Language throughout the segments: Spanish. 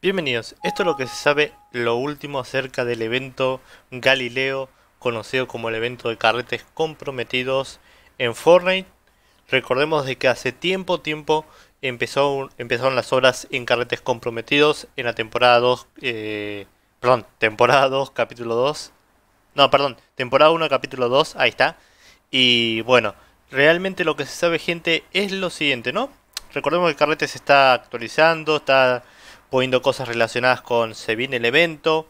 Bienvenidos, esto es lo que se sabe lo último acerca del evento Galileo, conocido como el evento de carretes comprometidos en Fortnite. Recordemos de que hace tiempo, tiempo empezó empezaron las obras en carretes comprometidos en la temporada 2, eh, perdón, temporada 2, capítulo 2. No, perdón, temporada 1, capítulo 2, ahí está. Y bueno, realmente lo que se sabe gente es lo siguiente, ¿no? Recordemos que Carretes está actualizando, está poniendo cosas relacionadas con se viene el evento.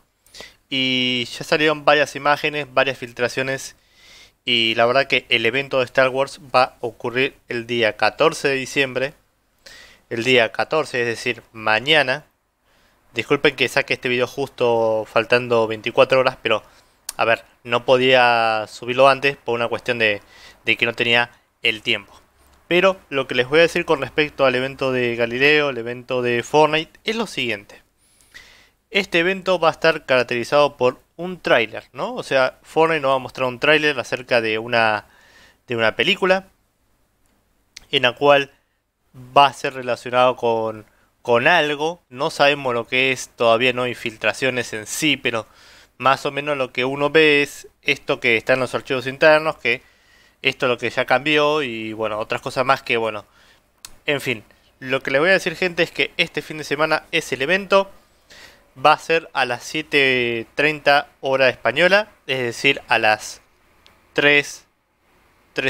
Y ya salieron varias imágenes, varias filtraciones. Y la verdad que el evento de Star Wars va a ocurrir el día 14 de diciembre. El día 14, es decir, mañana. Disculpen que saque este video justo faltando 24 horas, pero a ver, no podía subirlo antes por una cuestión de, de que no tenía el tiempo. Pero lo que les voy a decir con respecto al evento de Galileo, el evento de Fortnite, es lo siguiente. Este evento va a estar caracterizado por un tráiler, ¿no? O sea, Fortnite nos va a mostrar un tráiler acerca de una, de una película en la cual va a ser relacionado con, con algo. No sabemos lo que es, todavía no hay filtraciones en sí, pero más o menos lo que uno ve es esto que está en los archivos internos, que esto es lo que ya cambió y bueno, otras cosas más que bueno. En fin, lo que les voy a decir gente es que este fin de semana es el evento. Va a ser a las 7.30 hora española, es decir, a las 3,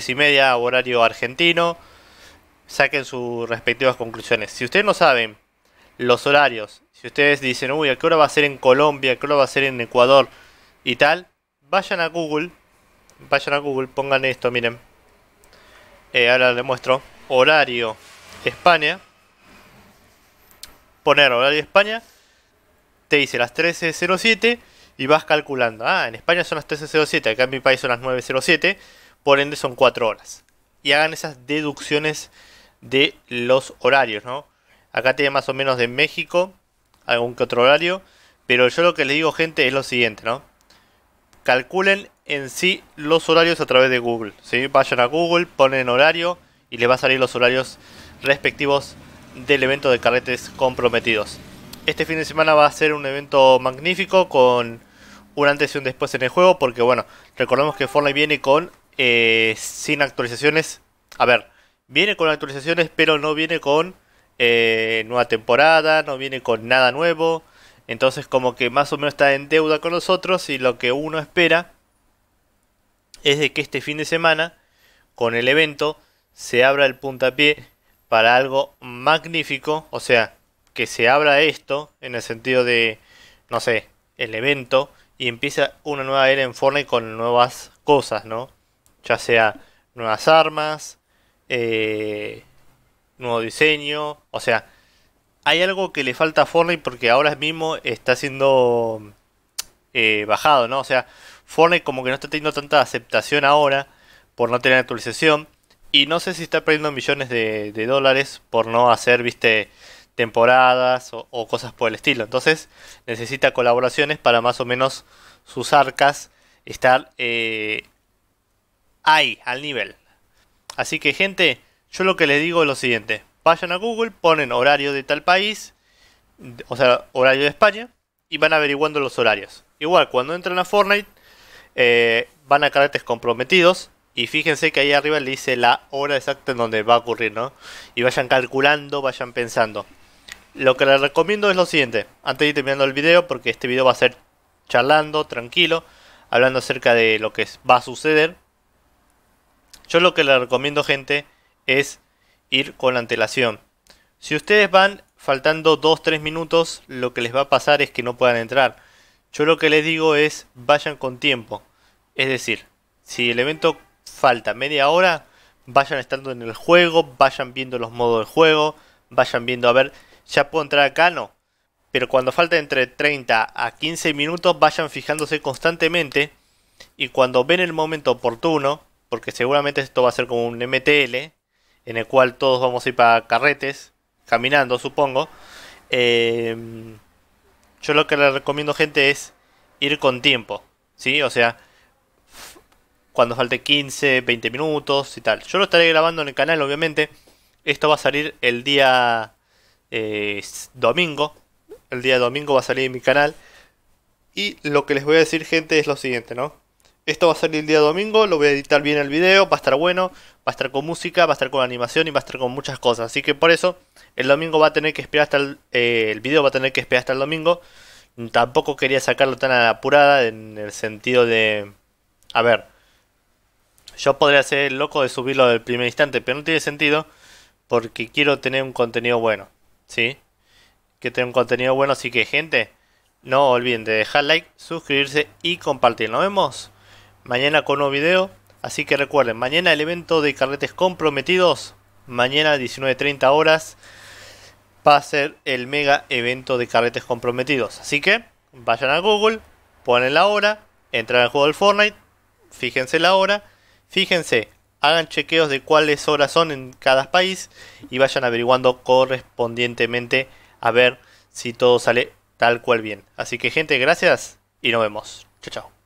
y media horario argentino. Saquen sus respectivas conclusiones. Si ustedes no saben los horarios, si ustedes dicen, uy, ¿a qué hora va a ser en Colombia? ¿A qué hora va a ser en Ecuador? Y tal, vayan a Google vayan a Google, pongan esto, miren. Eh, ahora les muestro. Horario España. Poner horario España. Te dice las 13.07 y vas calculando. Ah, en España son las 13.07, acá en mi país son las 9.07. Por ende son 4 horas. Y hagan esas deducciones de los horarios, ¿no? Acá tiene más o menos de México, algún que otro horario. Pero yo lo que les digo, gente, es lo siguiente, ¿no? calculen en sí los horarios a través de Google. Vayan a Google, ponen horario y les va a salir los horarios respectivos del evento de carretes comprometidos. Este fin de semana va a ser un evento magnífico con un antes y un después en el juego porque bueno, recordemos que Fortnite viene con eh, sin actualizaciones. A ver, viene con actualizaciones pero no viene con eh, nueva temporada, no viene con nada nuevo. Entonces como que más o menos está en deuda con nosotros y lo que uno espera es de que este fin de semana, con el evento, se abra el puntapié para algo magnífico. O sea, que se abra esto en el sentido de, no sé, el evento y empieza una nueva era en Fortnite con nuevas cosas, ¿no? Ya sea nuevas armas, eh, nuevo diseño, o sea, hay algo que le falta a Fortnite porque ahora mismo está siendo eh, bajado, ¿no? O sea, Fortnite como que no está teniendo tanta aceptación ahora por no tener actualización. Y no sé si está perdiendo millones de, dólares por no hacer, viste, temporadas o, cosas por el estilo. Entonces necesita colaboraciones para más o menos sus arcas estar eh, ahí, al nivel. Así que gente, yo lo que les digo es lo siguiente vayan a Google, ponen horario de tal país, o sea, horario de España, y van averiguando los horarios. Igual, cuando entran a Fortnite, eh, van a caracteres comprometidos, y fíjense que ahí arriba le dice la hora exacta en donde va a ocurrir, ¿no? Y vayan calculando, vayan pensando. Lo que les recomiendo es lo siguiente, antes de ir terminando el video, porque este video va a ser charlando, tranquilo, hablando acerca de lo que va a suceder. Yo lo que les recomiendo, gente, es ir con la antelación. Si ustedes van faltando 2-3 minutos, lo que les va a pasar es que no puedan entrar. Yo lo que les digo es vayan con tiempo. Es decir, si el evento falta media hora, vayan estando en el juego, vayan viendo los modos de juego, vayan viendo, a ver, ya puedo entrar acá, no. Pero cuando falta entre 30 a 15 minutos, vayan fijándose constantemente. Y cuando ven el momento oportuno, porque seguramente esto va a ser como un MTL, en el cual todos vamos a ir para carretes, caminando supongo. Em, yo lo que les recomiendo gente es ir con tiempo, ¿sí? O sea, cuando falte 15, 20 minutos y tal. Yo lo estaré grabando en el canal, obviamente. Esto va a salir el día eh, domingo. El día domingo va a salir en mi canal. Y lo que les voy a decir, gente, es lo siguiente, ¿no? Esto va a salir el día domingo, lo voy a editar bien el video, va a estar bueno va a estar con música, va a estar con animación y va a estar con muchas cosas. Así que por eso el domingo va a tener que esperar hasta el, eh, el video, va a tener que esperar hasta el domingo. Tampoco quería sacarlo tan apurada en el sentido de... A ver, yo podría ser loco de subirlo del primer instante, pero no tiene sentido porque quiero tener un contenido bueno. ¿Sí? Que tener un contenido bueno, así que gente, no olviden de dejar like, suscribirse y compartir. Nos vemos mañana con un nuevo video. Así que recuerden, mañana el evento de carretes comprometidos, mañana 19.30 horas, va a ser el mega evento de carretes comprometidos. Así que vayan a Google, ponen la hora, entren al juego del Fortnite, fíjense la hora, fíjense, hagan chequeos de cuáles horas son en cada país y vayan averiguando correspondientemente a ver si todo sale tal cual bien. Así que gente, gracias y nos vemos. Chao, chao.